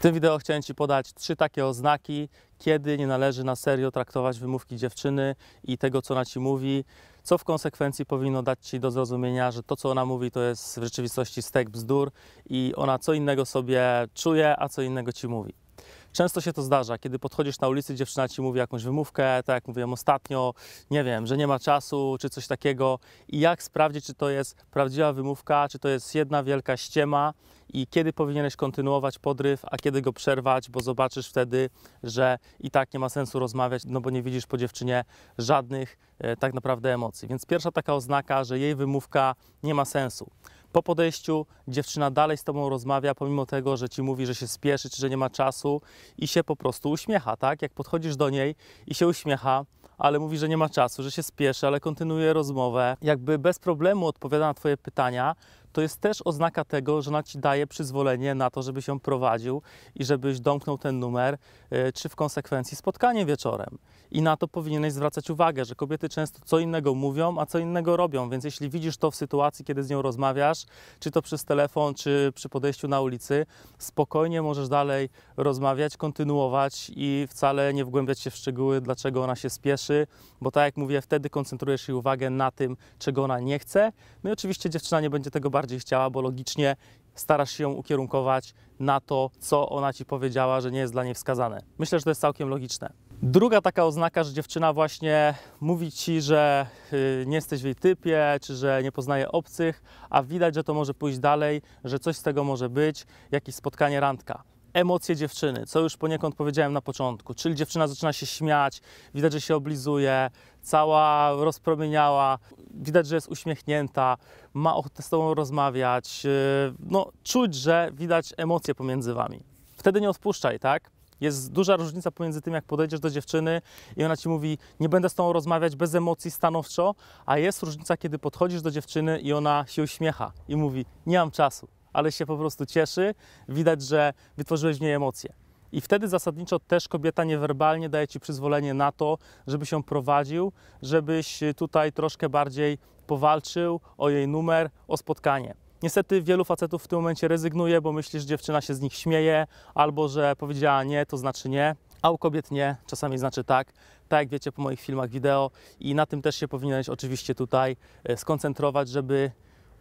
W tym wideo chciałem Ci podać trzy takie oznaki, kiedy nie należy na serio traktować wymówki dziewczyny i tego, co ona Ci mówi, co w konsekwencji powinno dać Ci do zrozumienia, że to, co ona mówi, to jest w rzeczywistości stek bzdur i ona co innego sobie czuje, a co innego Ci mówi. Często się to zdarza, kiedy podchodzisz na ulicy, dziewczyna ci mówi jakąś wymówkę, tak jak mówiłem ostatnio, nie wiem, że nie ma czasu, czy coś takiego. I jak sprawdzić, czy to jest prawdziwa wymówka, czy to jest jedna wielka ściema i kiedy powinieneś kontynuować podryw, a kiedy go przerwać, bo zobaczysz wtedy, że i tak nie ma sensu rozmawiać, no bo nie widzisz po dziewczynie żadnych e, tak naprawdę emocji. Więc pierwsza taka oznaka, że jej wymówka nie ma sensu. Po podejściu dziewczyna dalej z tobą rozmawia, pomimo tego, że ci mówi, że się spieszy, czy że nie ma czasu i się po prostu uśmiecha, tak? Jak podchodzisz do niej i się uśmiecha, ale mówi, że nie ma czasu, że się spieszy, ale kontynuuje rozmowę, jakby bez problemu odpowiada na twoje pytania, to jest też oznaka tego, że ona ci daje przyzwolenie na to, żeby się prowadził i żebyś domknął ten numer, e, czy w konsekwencji spotkanie wieczorem. I na to powinieneś zwracać uwagę, że kobiety często co innego mówią, a co innego robią. Więc jeśli widzisz to w sytuacji, kiedy z nią rozmawiasz, czy to przez telefon, czy przy podejściu na ulicy, spokojnie możesz dalej rozmawiać, kontynuować i wcale nie wgłębiać się w szczegóły, dlaczego ona się spieszy, bo tak jak mówię, wtedy koncentrujesz jej uwagę na tym, czego ona nie chce. No i oczywiście dziewczyna nie będzie tego bardzo bardziej chciała, bo logicznie starasz się ją ukierunkować na to, co ona ci powiedziała, że nie jest dla niej wskazane. Myślę, że to jest całkiem logiczne. Druga taka oznaka, że dziewczyna właśnie mówi ci, że y, nie jesteś w jej typie, czy że nie poznaje obcych, a widać, że to może pójść dalej, że coś z tego może być, jakieś spotkanie randka emocje dziewczyny, co już poniekąd powiedziałem na początku. Czyli dziewczyna zaczyna się śmiać, widać, że się oblizuje, cała rozpromieniała, widać, że jest uśmiechnięta, ma ochotę z tobą rozmawiać. Yy, no, czuć, że widać emocje pomiędzy wami. Wtedy nie odpuszczaj, tak? Jest duża różnica pomiędzy tym, jak podejdziesz do dziewczyny i ona ci mówi, nie będę z tą rozmawiać bez emocji stanowczo, a jest różnica, kiedy podchodzisz do dziewczyny i ona się uśmiecha i mówi, nie mam czasu, ale się po prostu cieszy. Widać, że wytworzyłeś w niej emocje. I wtedy zasadniczo też kobieta niewerbalnie daje ci przyzwolenie na to, żeby się prowadził, żebyś y, tutaj troszkę bardziej powalczył o jej numer, o spotkanie. Niestety wielu facetów w tym momencie rezygnuje, bo myślisz, że dziewczyna się z nich śmieje, albo że powiedziała nie, to znaczy nie, a u kobiet nie, czasami znaczy tak. Tak jak wiecie po moich filmach wideo i na tym też się powinieneś oczywiście tutaj e, skoncentrować, żeby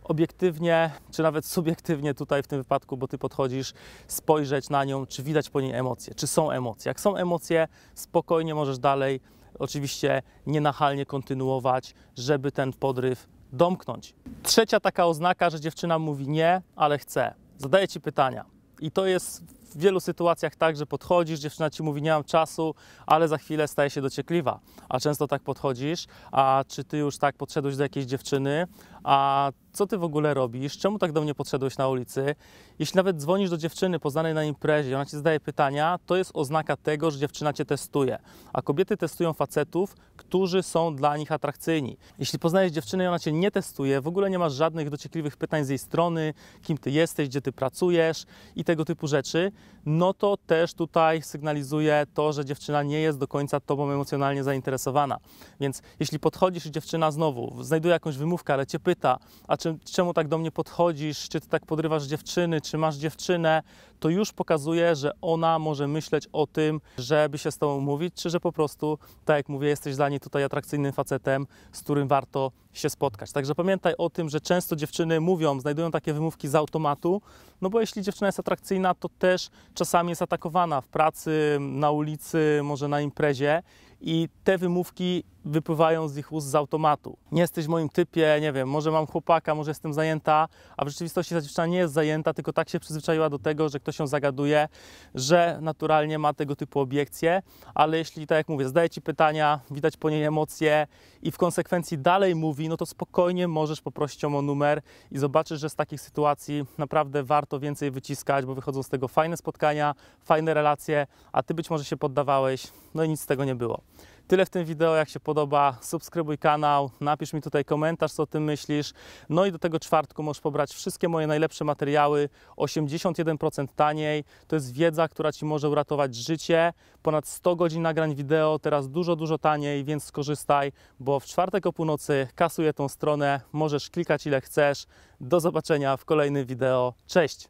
obiektywnie, czy nawet subiektywnie tutaj w tym wypadku, bo ty podchodzisz, spojrzeć na nią, czy widać po niej emocje, czy są emocje. Jak są emocje, spokojnie możesz dalej, oczywiście nienachalnie kontynuować, żeby ten podryw domknąć. Trzecia taka oznaka, że dziewczyna mówi nie, ale chce. Zadaje ci pytania. I to jest w wielu sytuacjach tak, że podchodzisz, dziewczyna ci mówi, nie mam czasu, ale za chwilę staje się dociekliwa. A często tak podchodzisz, a czy ty już tak podszedłeś do jakiejś dziewczyny, a co ty w ogóle robisz, czemu tak do mnie podszedłeś na ulicy. Jeśli nawet dzwonisz do dziewczyny poznanej na imprezie, ona ci zadaje pytania, to jest oznaka tego, że dziewczyna cię testuje. A kobiety testują facetów, którzy są dla nich atrakcyjni. Jeśli poznajesz dziewczynę i ona cię nie testuje, w ogóle nie masz żadnych dociekliwych pytań z jej strony, kim ty jesteś, gdzie ty pracujesz i tego typu rzeczy, no to też tutaj sygnalizuje to, że dziewczyna nie jest do końca tobą emocjonalnie zainteresowana. Więc jeśli podchodzisz i dziewczyna znowu znajduje jakąś wymówkę, ale cię pyta, a czemu tak do mnie podchodzisz, czy ty tak podrywasz dziewczyny, czy masz dziewczynę, to już pokazuje, że ona może myśleć o tym, żeby się z tobą mówić, czy że po prostu, tak jak mówię, jesteś dla niej tutaj atrakcyjnym facetem, z którym warto się spotkać. Także pamiętaj o tym, że często dziewczyny mówią, znajdują takie wymówki z automatu, no bo jeśli dziewczyna jest atrakcyjna, to też czasami jest atakowana w pracy, na ulicy, może na imprezie i te wymówki wypływają z ich ust z automatu. Nie jesteś w moim typie, nie wiem, może mam chłopaka, może jestem zajęta, a w rzeczywistości ta dziewczyna nie jest zajęta, tylko tak się przyzwyczaiła do tego, że ktoś ją zagaduje, że naturalnie ma tego typu obiekcje, ale jeśli, tak jak mówię, zadaje ci pytania, widać po niej emocje i w konsekwencji dalej mówi, mówi, no to spokojnie możesz poprosić o numer i zobaczysz, że z takich sytuacji naprawdę warto więcej wyciskać, bo wychodzą z tego fajne spotkania, fajne relacje, a ty być może się poddawałeś, no i nic z tego nie było. Tyle w tym wideo. Jak się podoba, subskrybuj kanał, napisz mi tutaj komentarz, co o tym myślisz. No i do tego czwartku możesz pobrać wszystkie moje najlepsze materiały, 81% taniej. To jest wiedza, która Ci może uratować życie. Ponad 100 godzin nagrań wideo, teraz dużo, dużo taniej, więc skorzystaj, bo w czwartek o północy kasuję tą stronę. Możesz klikać ile chcesz. Do zobaczenia w kolejnym wideo. Cześć!